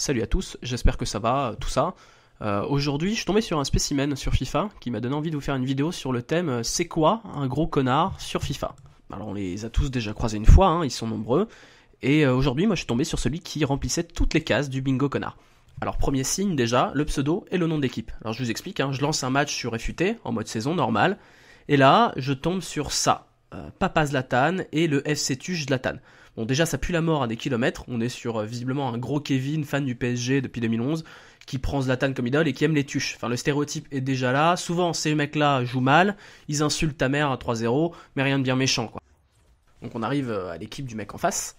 Salut à tous, j'espère que ça va, tout ça. Euh, aujourd'hui, je suis tombé sur un spécimen sur FIFA qui m'a donné envie de vous faire une vidéo sur le thème euh, C'est quoi un gros connard sur FIFA Alors, on les a tous déjà croisés une fois, hein, ils sont nombreux. Et euh, aujourd'hui, moi, je suis tombé sur celui qui remplissait toutes les cases du bingo connard. Alors, premier signe déjà, le pseudo et le nom d'équipe. Alors, je vous explique, hein, je lance un match sur FUT en mode saison normal. Et là, je tombe sur ça. Euh, Papa Zlatan et le FC Tuche Zlatan. Bon, déjà, ça pue la mort à des kilomètres. On est sur euh, visiblement un gros Kevin, fan du PSG depuis 2011, qui prend Zlatan comme idole et qui aime les tuches. Enfin, le stéréotype est déjà là. Souvent, ces mecs-là jouent mal, ils insultent ta mère à 3-0, mais rien de bien méchant, quoi. Donc, on arrive euh, à l'équipe du mec en face.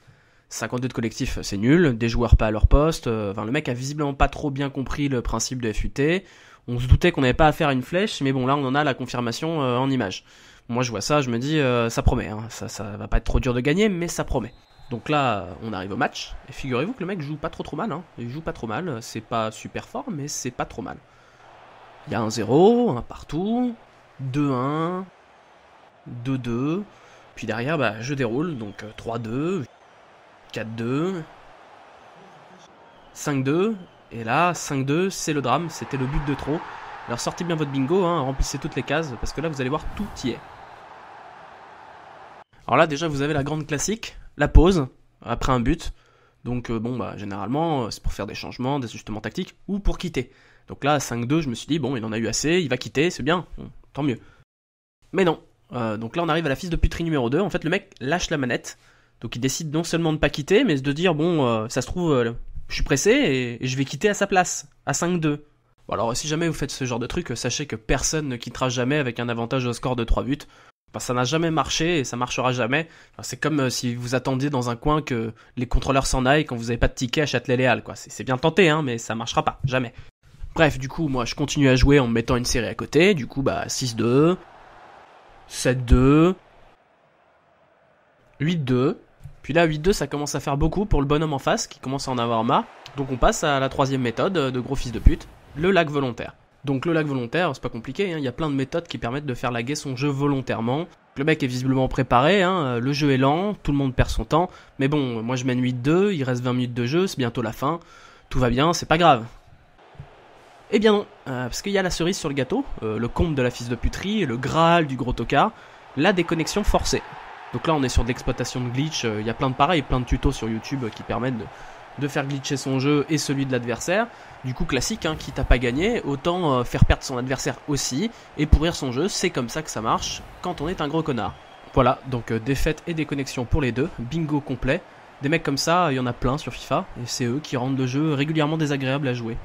52 de collectif, c'est nul. Des joueurs pas à leur poste. Enfin, le mec a visiblement pas trop bien compris le principe de FUT. On se doutait qu'on n'avait pas à faire une flèche, mais bon, là, on en a la confirmation en image. Moi, je vois ça, je me dis, euh, ça promet. Hein. Ça, va pas être trop dur de gagner, mais ça promet. Donc là, on arrive au match. Et figurez-vous que le mec joue pas trop trop mal. Hein. Il joue pas trop mal. C'est pas super fort, mais c'est pas trop mal. Il y a un 0, un partout, 2-1, 2-2. Puis derrière, bah, je déroule. Donc 3-2, 4-2, 5-2. Et là, 5-2, c'est le drame. C'était le but de trop. Alors sortez bien votre bingo, hein, remplissez toutes les cases, parce que là vous allez voir tout y est. Alors là, déjà, vous avez la grande classique, la pause, après un but. Donc, euh, bon, bah, généralement, euh, c'est pour faire des changements, des ajustements tactiques ou pour quitter. Donc là, à 5-2, je me suis dit, bon, il en a eu assez, il va quitter, c'est bien, tant mieux. Mais non. Euh, donc là, on arrive à la fiche de puterie numéro 2. En fait, le mec lâche la manette. Donc il décide non seulement de ne pas quitter, mais de dire, bon, ça se trouve, je suis pressé et, je vais quitter à sa place, à 5-2. alors, si jamais vous faites ce genre de truc, sachez que personne ne quittera jamais avec un avantage au score de 3 buts ça n'a jamais marché et ça marchera jamais. c'est comme euh, si vous attendiez dans un coin que les contrôleurs s'en aillent quand vous n'avez pas de ticket à Châtelet-Léal. Quoi. C'est, bien tenté, hein, mais ça marchera pas, jamais. Bref, du coup, moi, je continue à jouer en mettant une série à côté. Du coup, bah, 6-2, 7-2, 8-2. Puis là, 8-2, ça commence à faire beaucoup pour le bonhomme en face qui commence à en avoir marre. Donc on passe à la troisième méthode euh, de gros fils de pute, le lac volontaire. Donc le lag volontaire, c'est pas compliqué, hein. il y a plein de méthodes qui permettent de faire laguer son jeu volontairement. Le mec est visiblement préparé, hein. euh, le jeu est lent, tout le monde perd son temps, mais bon, moi je mène 8-2, il reste 20 minutes de jeu, c'est bientôt la fin, tout va bien, c'est pas grave. Eh bien non, euh, parce qu'il y a la cerise sur le gâteau, euh, le compte de la fils de puterie, le graal du gros tocard, la déconnexion forcée. Donc là on est sur de l'exploitation de glitch, il y a plein de pareils, plein de tutos sur YouTube qui permettent de, de faire glitcher son jeu et celui de l'adversaire. Du coup, classique, hein, qui quitte à pas gagné. autant euh, faire perdre son adversaire aussi et pourrir son jeu. C'est comme ça que ça marche quand on est un gros connard. Voilà, donc euh, défaite et déconnexion pour les deux, bingo complet. Des mecs comme ça, il y en a plein sur FIFA, et c'est eux qui rendent le jeu régulièrement désagréable à jouer.